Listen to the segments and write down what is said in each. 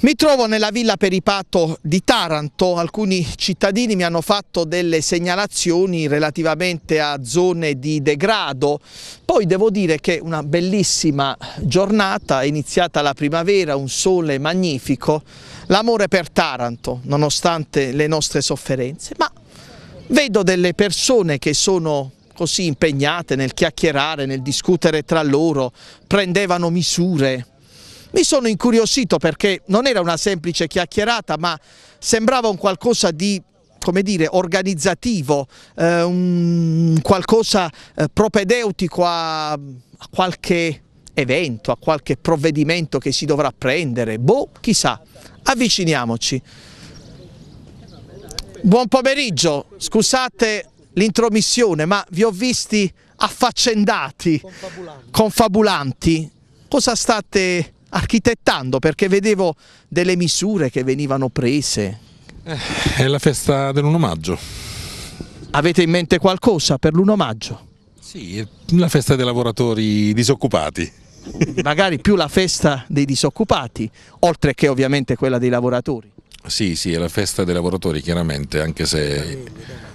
Mi trovo nella Villa Peripato di Taranto, alcuni cittadini mi hanno fatto delle segnalazioni relativamente a zone di degrado, poi devo dire che una bellissima giornata, è iniziata la primavera, un sole magnifico, l'amore per Taranto nonostante le nostre sofferenze, ma vedo delle persone che sono così impegnate nel chiacchierare, nel discutere tra loro, prendevano misure, mi sono incuriosito perché non era una semplice chiacchierata, ma sembrava un qualcosa di come dire, organizzativo, eh, un qualcosa eh, propedeutico a, a qualche evento, a qualche provvedimento che si dovrà prendere, boh, chissà, avviciniamoci. Buon pomeriggio, scusate l'intromissione, ma vi ho visti affaccendati, confabulanti. Cosa state architettando perché vedevo delle misure che venivano prese. Eh, è la festa dell'1 maggio. Avete in mente qualcosa per l'1 maggio? Sì, la festa dei lavoratori disoccupati. Magari più la festa dei disoccupati, oltre che ovviamente quella dei lavoratori. Sì, sì, è la festa dei lavoratori chiaramente, anche se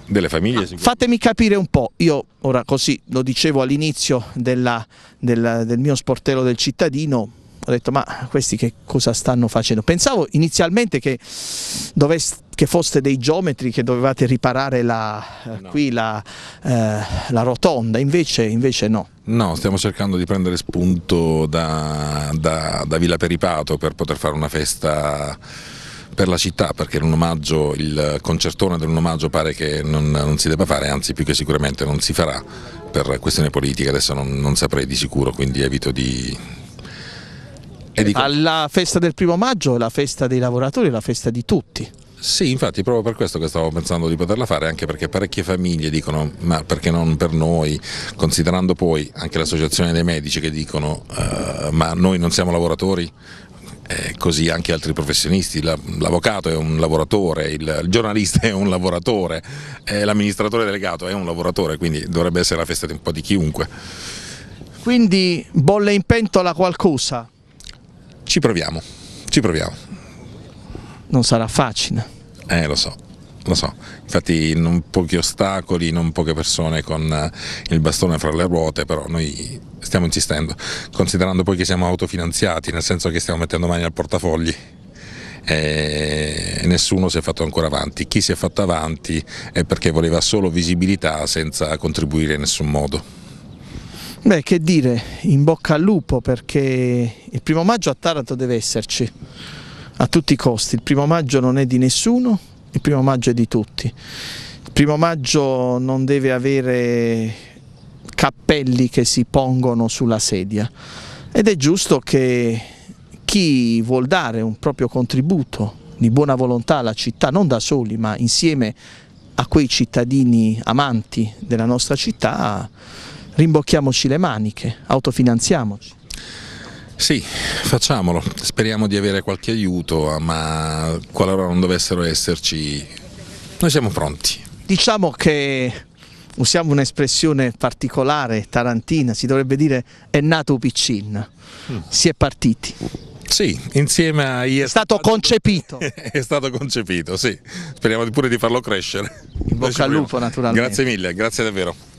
delle famiglie. Ah, fatemi capire un po', io ora così lo dicevo all'inizio del, del mio sportello del cittadino, ho detto ma questi che cosa stanno facendo? Pensavo inizialmente che, doveste, che foste dei geometri che dovevate riparare la, eh, no. qui la, eh, la rotonda, invece, invece, no. No, stiamo cercando di prendere spunto da, da, da Villa Peripato per poter fare una festa per la città perché omaggio, il concertone del omaggio pare che non, non, si debba fare, anzi più che sicuramente non si farà per questioni politiche, adesso non, non saprei di sicuro, quindi evito di, alla ah, festa del primo maggio, la festa dei lavoratori, la festa di tutti. Sì, infatti, proprio per questo che stavo pensando di poterla fare, anche perché parecchie famiglie dicono ma perché non per noi, considerando poi anche l'associazione dei medici che dicono uh, ma noi non siamo lavoratori, eh, così anche altri professionisti, l'avvocato è un lavoratore, il giornalista è un lavoratore, eh, l'amministratore delegato è un lavoratore, quindi dovrebbe essere la festa di un po' di chiunque. Quindi bolle in pentola qualcosa? Ci proviamo, ci proviamo. Non sarà facile. Eh, lo so lo so, infatti non pochi ostacoli, non poche persone con eh, il bastone fra le ruote, però noi stiamo insistendo, considerando poi che siamo autofinanziati, nel senso che stiamo mettendo mani al portafogli. E nessuno si è fatto ancora avanti. Chi si è fatto avanti è perché voleva solo visibilità senza contribuire in nessun modo. Beh, che dire, in bocca al lupo perché il primo maggio a Taranto deve esserci, a tutti i costi. Il primo maggio non è di nessuno, il primo maggio è di tutti. Il primo maggio non deve avere cappelli che si pongono sulla sedia ed è giusto che chi vuol dare un proprio contributo di buona volontà alla città, non da soli ma insieme a quei cittadini amanti della nostra città, rimbocchiamoci le maniche, autofinanziamoci. Sì, facciamolo, speriamo di avere qualche aiuto, ma qualora non dovessero esserci, noi siamo pronti. Diciamo che usiamo un'espressione particolare, tarantina, si dovrebbe dire è nato Piccin, mm. si è partiti. Sì, insieme a... È, è stato, stato concepito. È stato concepito, sì. Speriamo pure di farlo crescere. In bocca al lupo naturalmente. Grazie mille, grazie davvero.